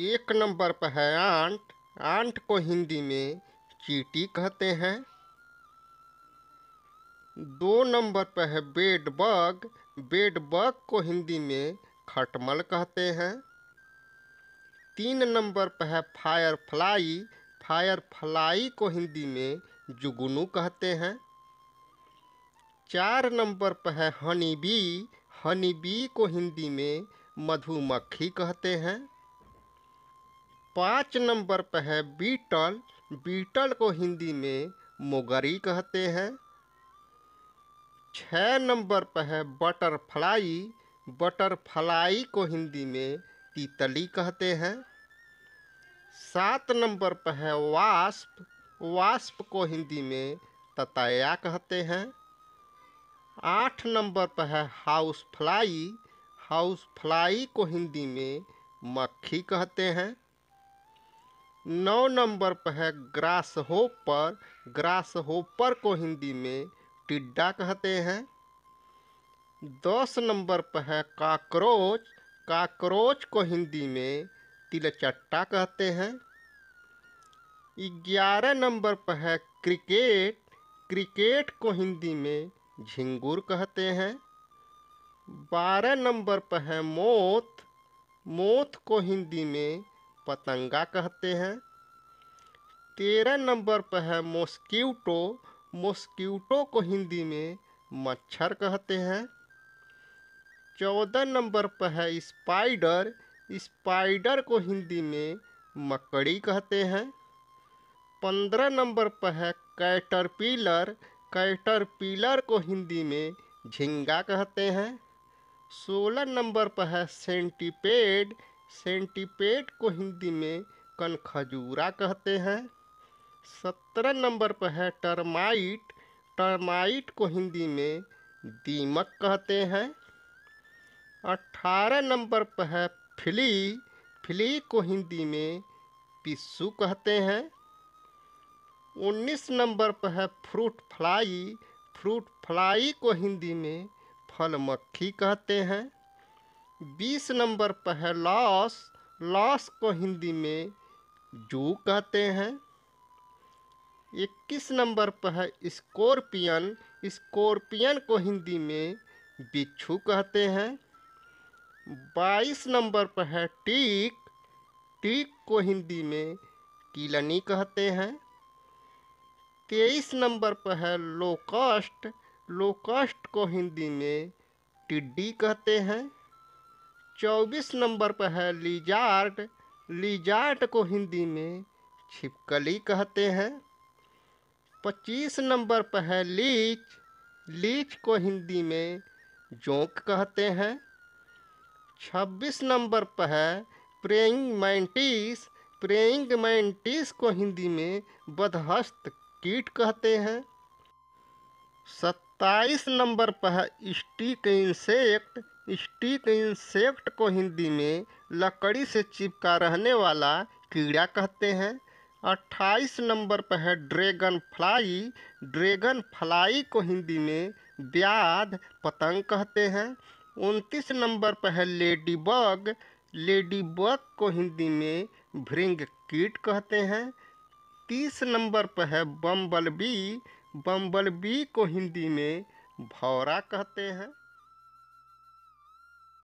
एक नंबर पर है आंट आंट को हिंदी में चीटी कहते हैं दो नंबर पर है बेड बग बेड बग को हिंदी में खटमल कहते हैं तीन नंबर पर है फायर फ्लाई फायर फ्लाई को हिंदी में जुगनू कहते हैं चार नंबर पर है हनी बी हनी बी को हिंदी में मधुमक्खी कहते हैं पाँच नंबर पर है बीटल बीटल को हिंदी में मोगरी कहते हैं छ नंबर पर है बटरफ्लाई बटरफ्लाई को हिंदी में तीतली कहते हैं सात नंबर पर है वास्प वास्प को हिंदी में ततया कहते हैं आठ नंबर पर है हाउस फ्लाई हाउस फ्लाई को हिंदी में मक्खी कहते हैं नौ नंबर पर है ग्रास होपर ग्रास होपर को हिंदी में टिड्डा कहते हैं दस नंबर पर है काकरोच काकरोच को हिंदी में तिलचट्टा कहते हैं ग्यारह नंबर पर है क्रिकेट क्रिकेट को हिंदी में झिंगुर कहते हैं बारह नंबर पर है मोत मोत को हिंदी में पतंगा कहते हैं तेरह नंबर पर है मोस्क्यूटो मोस्क्यूटो को हिंदी में मच्छर कहते हैं चौदह नंबर पर है स्पाइडर स्पाइडर को हिंदी में मकड़ी कहते हैं पंद्रह नंबर पर है कैटरपीलर कैटरपीलर को हिंदी में झिंगा कहते हैं सोलह नंबर पर है सेंटीपेड सेंटीपेड को हिंदी में कनखजूरा कहते हैं सत्रह नंबर पर है टर्माइट टर्माइट को हिंदी में दीमक कहते हैं अठारह नंबर पर है फिली फिली को हिंदी में पिस्सू कहते हैं उन्नीस नंबर पर है फ्रूट फ्लाई फ्रूट फ्लाई को हिंदी में फल मक्खी कहते हैं बीस नंबर पर है लॉस लॉस को हिंदी में जू कहते हैं इक्कीस नंबर पर है स्कॉर्पियन स्कॉर्पियन को हिंदी में बिच्छू कहते हैं बाईस नंबर पर है टीक टीक को हिंदी में कीलनी कहते हैं तेईस नंबर पर है लोकास्ट लोकास्ट को हिंदी में टिड्डी कहते हैं चौबीस नंबर पर है लीजार्ट लीजार्ट को हिंदी में छिपकली कहते हैं पच्चीस नंबर पर है लीच लीच को हिंदी में जोंक कहते हैं छब्बीस नंबर पर है प्रेइंग मैंटिस प्रेइंग मैंटिस को हिंदी में बदहस्त कीट कहते हैं सत्तर सत्ताईस नंबर पर है स्टिक इंसेक्ट स्टिक इंसेक्ट को हिंदी में लकड़ी से चिपका रहने वाला कीड़ा कहते हैं अट्ठाईस नंबर पर है ड्रैगन फ्लाई ड्रैगन फ्लाई को हिंदी में ब्याध पतंग कहते हैं उनतीस नंबर पर है लेडी बग लेडी बग को हिंदी में भृंग कीट कहते हैं तीस नंबर पर है बम्बल बी बम्बल बी को हिंदी में भौरा कहते हैं